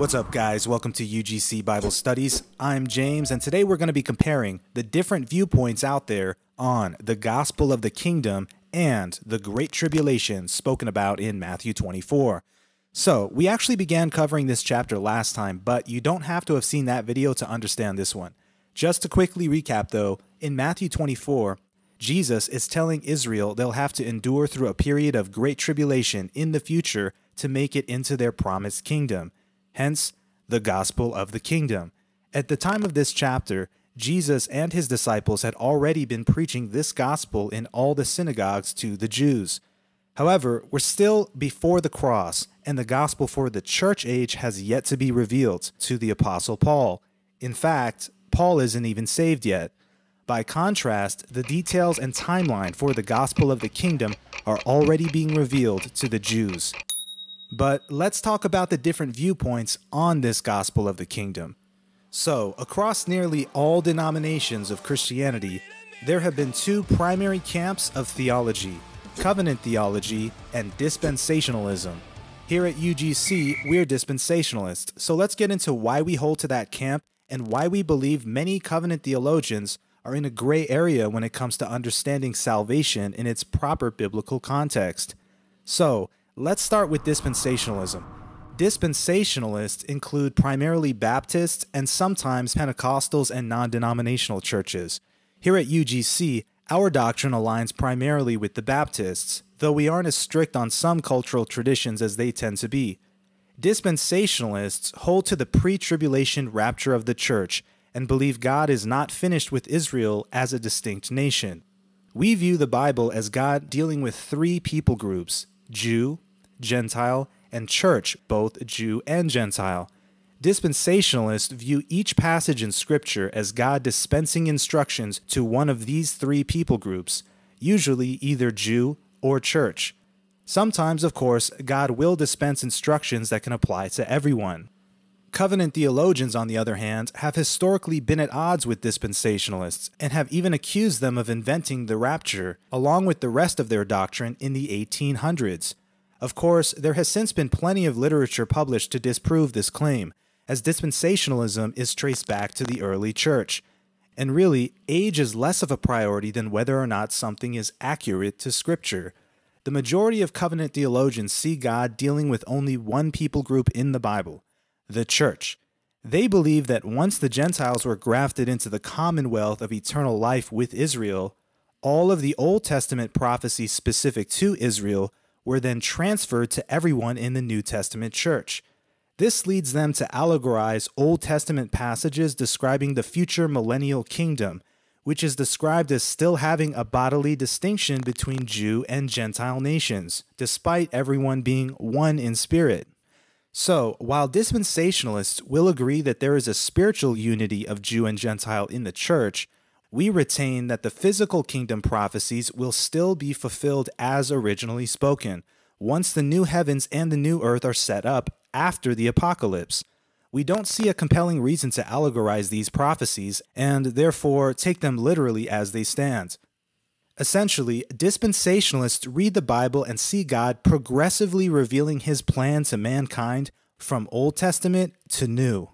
What's up, guys? Welcome to UGC Bible Studies. I'm James, and today we're going to be comparing the different viewpoints out there on the gospel of the kingdom and the great tribulation spoken about in Matthew 24. So, we actually began covering this chapter last time, but you don't have to have seen that video to understand this one. Just to quickly recap, though, in Matthew 24, Jesus is telling Israel they'll have to endure through a period of great tribulation in the future to make it into their promised kingdom hence the gospel of the kingdom. At the time of this chapter, Jesus and his disciples had already been preaching this gospel in all the synagogues to the Jews. However, we're still before the cross, and the gospel for the church age has yet to be revealed to the Apostle Paul. In fact, Paul isn't even saved yet. By contrast, the details and timeline for the gospel of the kingdom are already being revealed to the Jews. But let's talk about the different viewpoints on this gospel of the kingdom. So, across nearly all denominations of Christianity, there have been two primary camps of theology covenant theology and dispensationalism. Here at UGC, we're dispensationalists, so let's get into why we hold to that camp and why we believe many covenant theologians are in a gray area when it comes to understanding salvation in its proper biblical context. So, Let's start with dispensationalism. Dispensationalists include primarily Baptists and sometimes Pentecostals and non denominational churches. Here at UGC, our doctrine aligns primarily with the Baptists, though we aren't as strict on some cultural traditions as they tend to be. Dispensationalists hold to the pre tribulation rapture of the church and believe God is not finished with Israel as a distinct nation. We view the Bible as God dealing with three people groups Jew, Gentile, and church, both Jew and Gentile. Dispensationalists view each passage in Scripture as God dispensing instructions to one of these three people groups, usually either Jew or church. Sometimes, of course, God will dispense instructions that can apply to everyone. Covenant theologians, on the other hand, have historically been at odds with dispensationalists and have even accused them of inventing the rapture, along with the rest of their doctrine, in the 1800s. Of course, there has since been plenty of literature published to disprove this claim, as dispensationalism is traced back to the early church. And really, age is less of a priority than whether or not something is accurate to Scripture. The majority of covenant theologians see God dealing with only one people group in the Bible the church. They believe that once the Gentiles were grafted into the commonwealth of eternal life with Israel, all of the Old Testament prophecies specific to Israel were then transferred to everyone in the New Testament church. This leads them to allegorize Old Testament passages describing the future millennial kingdom, which is described as still having a bodily distinction between Jew and Gentile nations, despite everyone being one in spirit. So, while dispensationalists will agree that there is a spiritual unity of Jew and Gentile in the church, we retain that the physical kingdom prophecies will still be fulfilled as originally spoken, once the new heavens and the new earth are set up after the apocalypse. We don't see a compelling reason to allegorize these prophecies and therefore take them literally as they stand. Essentially, dispensationalists read the Bible and see God progressively revealing his plan to mankind from Old Testament to New.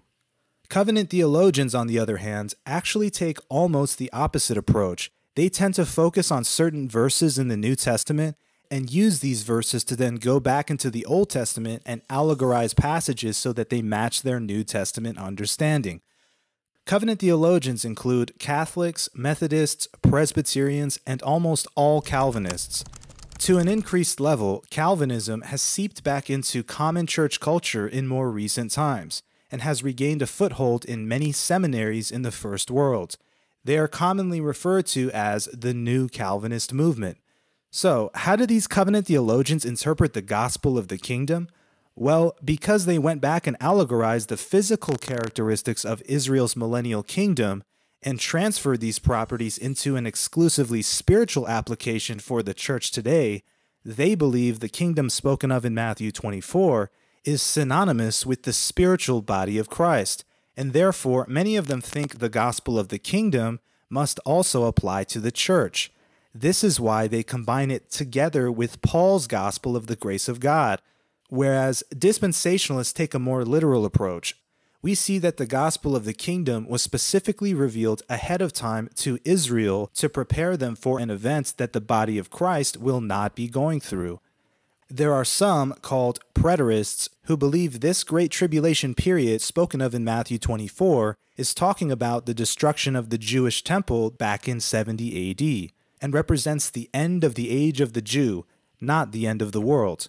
Covenant theologians, on the other hand, actually take almost the opposite approach. They tend to focus on certain verses in the New Testament and use these verses to then go back into the Old Testament and allegorize passages so that they match their New Testament understanding. Covenant theologians include Catholics, Methodists, Presbyterians, and almost all Calvinists. To an increased level, Calvinism has seeped back into common church culture in more recent times and has regained a foothold in many seminaries in the First World. They are commonly referred to as the New Calvinist movement. So, how do these covenant theologians interpret the gospel of the kingdom? Well, because they went back and allegorized the physical characteristics of Israel's millennial kingdom and transferred these properties into an exclusively spiritual application for the church today, they believe the kingdom spoken of in Matthew 24 is synonymous with the spiritual body of Christ, and therefore many of them think the gospel of the kingdom must also apply to the church. This is why they combine it together with Paul's gospel of the grace of God. Whereas dispensationalists take a more literal approach, we see that the gospel of the kingdom was specifically revealed ahead of time to Israel to prepare them for an event that the body of Christ will not be going through. There are some called preterists who believe this great tribulation period spoken of in Matthew 24 is talking about the destruction of the Jewish temple back in 70 AD and represents the end of the age of the Jew, not the end of the world.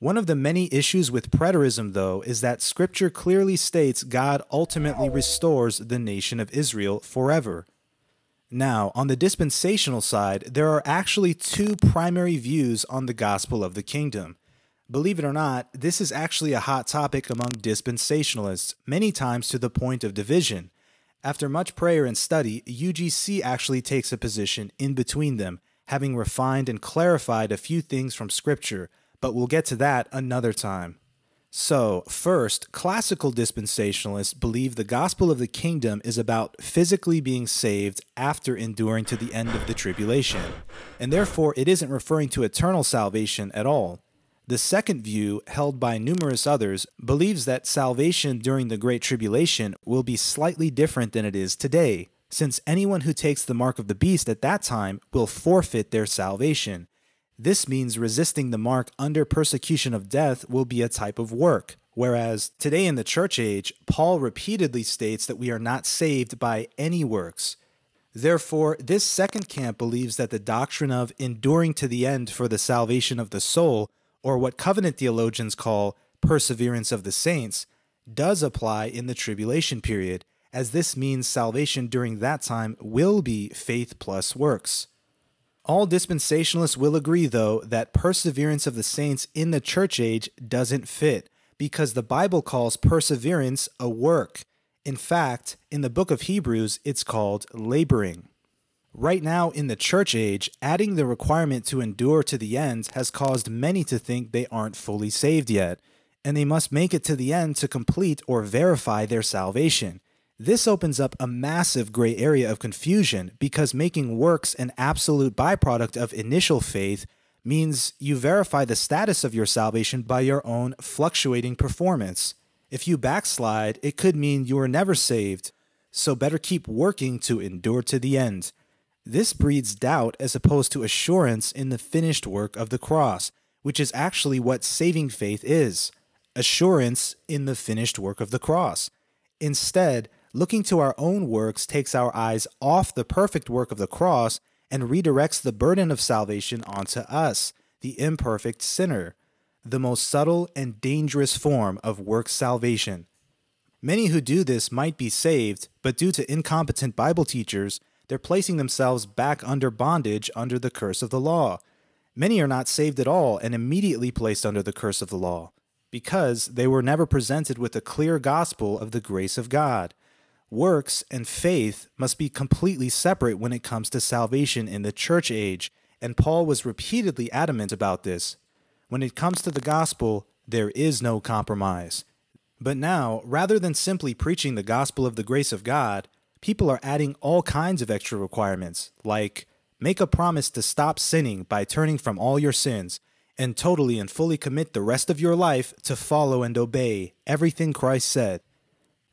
One of the many issues with preterism, though, is that scripture clearly states God ultimately restores the nation of Israel forever. Now, on the dispensational side, there are actually two primary views on the gospel of the kingdom. Believe it or not, this is actually a hot topic among dispensationalists, many times to the point of division. After much prayer and study, UGC actually takes a position in between them, having refined and clarified a few things from Scripture, but we'll get to that another time. So, first, classical dispensationalists believe the gospel of the kingdom is about physically being saved after enduring to the end of the tribulation, and therefore it isn't referring to eternal salvation at all. The second view, held by numerous others, believes that salvation during the Great Tribulation will be slightly different than it is today, since anyone who takes the mark of the beast at that time will forfeit their salvation, this means resisting the mark under persecution of death will be a type of work. Whereas today in the church age, Paul repeatedly states that we are not saved by any works. Therefore, this second camp believes that the doctrine of enduring to the end for the salvation of the soul, or what covenant theologians call perseverance of the saints, does apply in the tribulation period, as this means salvation during that time will be faith plus works. All dispensationalists will agree, though, that perseverance of the saints in the church age doesn't fit, because the Bible calls perseverance a work. In fact, in the book of Hebrews, it's called laboring. Right now, in the church age, adding the requirement to endure to the end has caused many to think they aren't fully saved yet, and they must make it to the end to complete or verify their salvation. This opens up a massive gray area of confusion because making works an absolute byproduct of initial faith means you verify the status of your salvation by your own fluctuating performance. If you backslide, it could mean you were never saved, so better keep working to endure to the end. This breeds doubt as opposed to assurance in the finished work of the cross, which is actually what saving faith is assurance in the finished work of the cross. Instead, looking to our own works takes our eyes off the perfect work of the cross and redirects the burden of salvation onto us, the imperfect sinner, the most subtle and dangerous form of work salvation. Many who do this might be saved, but due to incompetent Bible teachers, they're placing themselves back under bondage under the curse of the law. Many are not saved at all and immediately placed under the curse of the law, because they were never presented with a clear gospel of the grace of God. Works and faith must be completely separate when it comes to salvation in the church age, and Paul was repeatedly adamant about this. When it comes to the gospel, there is no compromise. But now, rather than simply preaching the gospel of the grace of God, people are adding all kinds of extra requirements, like make a promise to stop sinning by turning from all your sins, and totally and fully commit the rest of your life to follow and obey everything Christ said.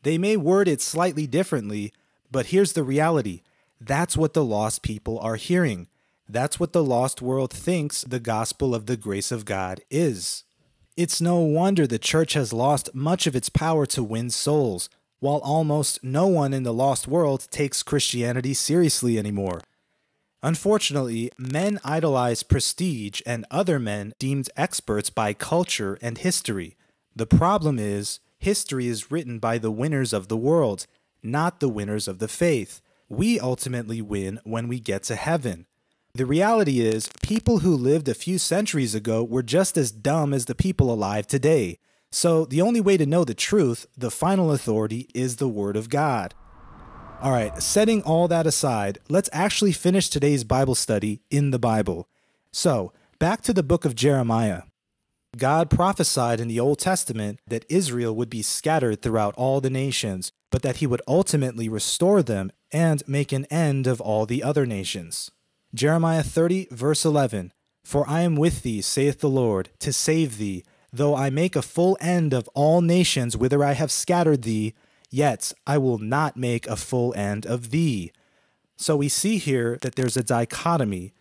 They may word it slightly differently, but here's the reality that's what the lost people are hearing. That's what the lost world thinks the gospel of the grace of God is. It's no wonder the church has lost much of its power to win souls, while almost no one in the lost world takes Christianity seriously anymore. Unfortunately, men idolize prestige and other men deemed experts by culture and history. The problem is, History is written by the winners of the world, not the winners of the faith. We ultimately win when we get to heaven. The reality is, people who lived a few centuries ago were just as dumb as the people alive today. So, the only way to know the truth, the final authority, is the Word of God. Alright, setting all that aside, let's actually finish today's Bible study in the Bible. So, back to the book of Jeremiah. God prophesied in the Old Testament that Israel would be scattered throughout all the nations, but that he would ultimately restore them and make an end of all the other nations. Jeremiah 30, verse 11 For I am with thee, saith the Lord, to save thee. Though I make a full end of all nations whither I have scattered thee, yet I will not make a full end of thee. So we see here that there's a dichotomy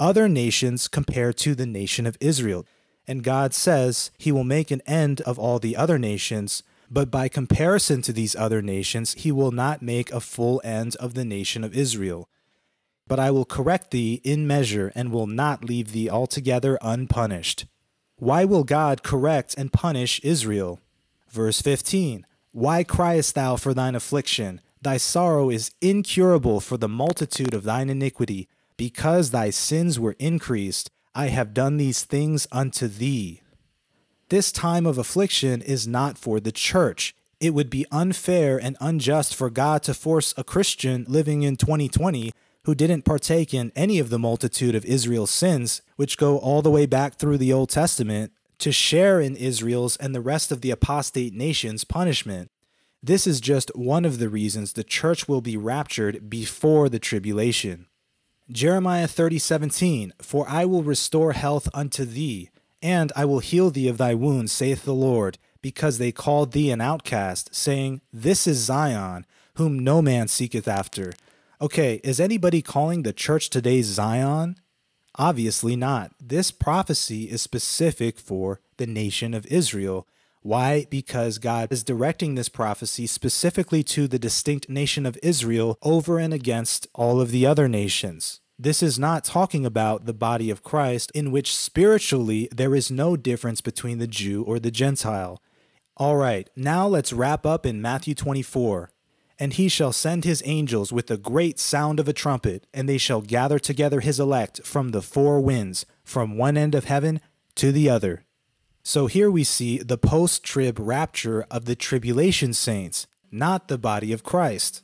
other nations compared to the nation of Israel. And God says he will make an end of all the other nations, but by comparison to these other nations, he will not make a full end of the nation of Israel. But I will correct thee in measure and will not leave thee altogether unpunished. Why will God correct and punish Israel? Verse 15 Why criest thou for thine affliction? Thy sorrow is incurable for the multitude of thine iniquity, because thy sins were increased. I have done these things unto thee. This time of affliction is not for the church. It would be unfair and unjust for God to force a Christian living in 2020 who didn't partake in any of the multitude of Israel's sins, which go all the way back through the Old Testament, to share in Israel's and the rest of the apostate nation's punishment. This is just one of the reasons the church will be raptured before the tribulation. Jeremiah 30, 17, For I will restore health unto thee, and I will heal thee of thy wounds, saith the Lord, because they called thee an outcast, saying, This is Zion, whom no man seeketh after. Okay, is anybody calling the church today Zion? Obviously not. This prophecy is specific for the nation of Israel. Why? Because God is directing this prophecy specifically to the distinct nation of Israel over and against all of the other nations. This is not talking about the body of Christ, in which spiritually there is no difference between the Jew or the Gentile. All right, now let's wrap up in Matthew 24. And he shall send his angels with a great sound of a trumpet, and they shall gather together his elect from the four winds, from one end of heaven to the other. So here we see the post trib rapture of the tribulation saints, not the body of Christ.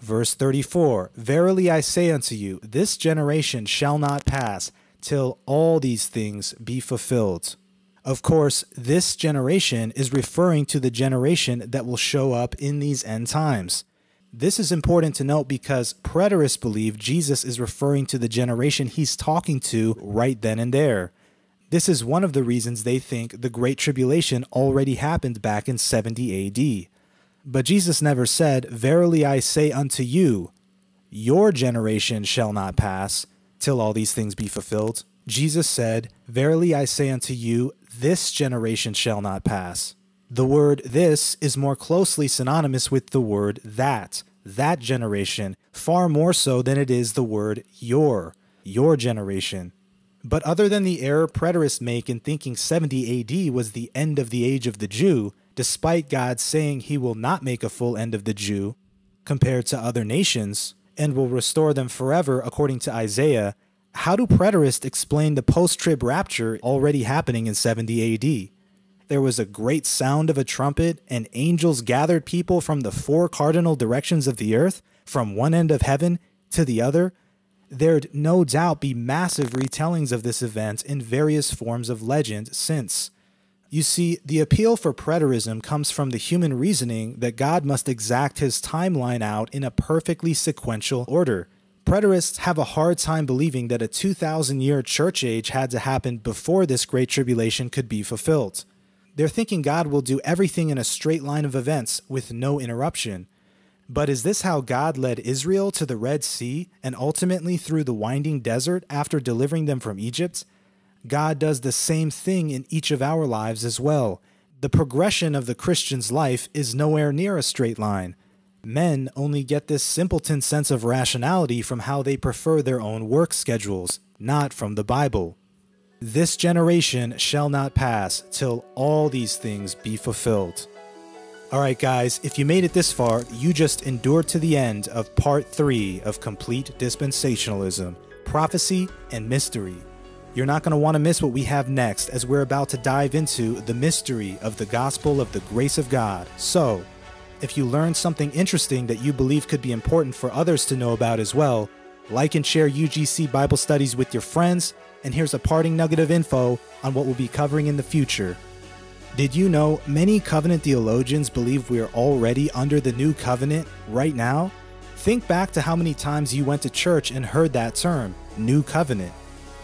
Verse 34 Verily I say unto you, this generation shall not pass till all these things be fulfilled. Of course, this generation is referring to the generation that will show up in these end times. This is important to note because preterists believe Jesus is referring to the generation he's talking to right then and there. This is one of the reasons they think the Great Tribulation already happened back in 70 AD. But Jesus never said, Verily I say unto you, your generation shall not pass till all these things be fulfilled. Jesus said, Verily I say unto you, this generation shall not pass. The word this is more closely synonymous with the word that, that generation, far more so than it is the word your, your generation. But other than the error preterists make in thinking 70 AD was the end of the age of the Jew, despite God saying he will not make a full end of the Jew compared to other nations and will restore them forever according to Isaiah, how do preterists explain the post trib rapture already happening in 70 AD? There was a great sound of a trumpet, and angels gathered people from the four cardinal directions of the earth, from one end of heaven to the other, there'd no doubt be massive retellings of this event in various forms of legend since. You see, the appeal for preterism comes from the human reasoning that God must exact his timeline out in a perfectly sequential order. Preterists have a hard time believing that a 2,000 year church age had to happen before this great tribulation could be fulfilled. They're thinking God will do everything in a straight line of events with no interruption. But is this how God led Israel to the Red Sea and ultimately through the winding desert after delivering them from Egypt? God does the same thing in each of our lives as well. The progression of the Christian's life is nowhere near a straight line. Men only get this simpleton sense of rationality from how they prefer their own work schedules, not from the Bible. This generation shall not pass till all these things be fulfilled. All right, guys, if you made it this far, you just endured to the end of part three of Complete Dispensationalism Prophecy and Mystery. You're not going to want to miss what we have next as we're about to dive into the mystery of the gospel of the grace of God. So, if you learned something interesting that you believe could be important for others to know about as well, like and share UGC Bible studies with your friends. And here's a parting nugget of info on what we'll be covering in the future. Did you know many covenant theologians believe we are already under the new covenant right now? Think back to how many times you went to church and heard that term, new covenant.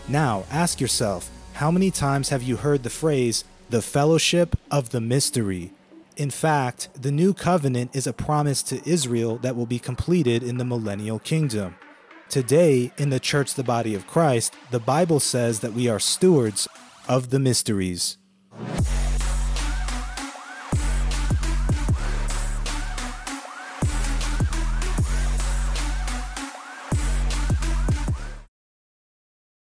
Now ask yourself, how many times have you heard the phrase, the fellowship of the mystery? In fact, the new covenant is a promise to Israel that will be completed in the millennial kingdom. Today, in the church, the body of Christ, the Bible says that we are stewards of the mysteries.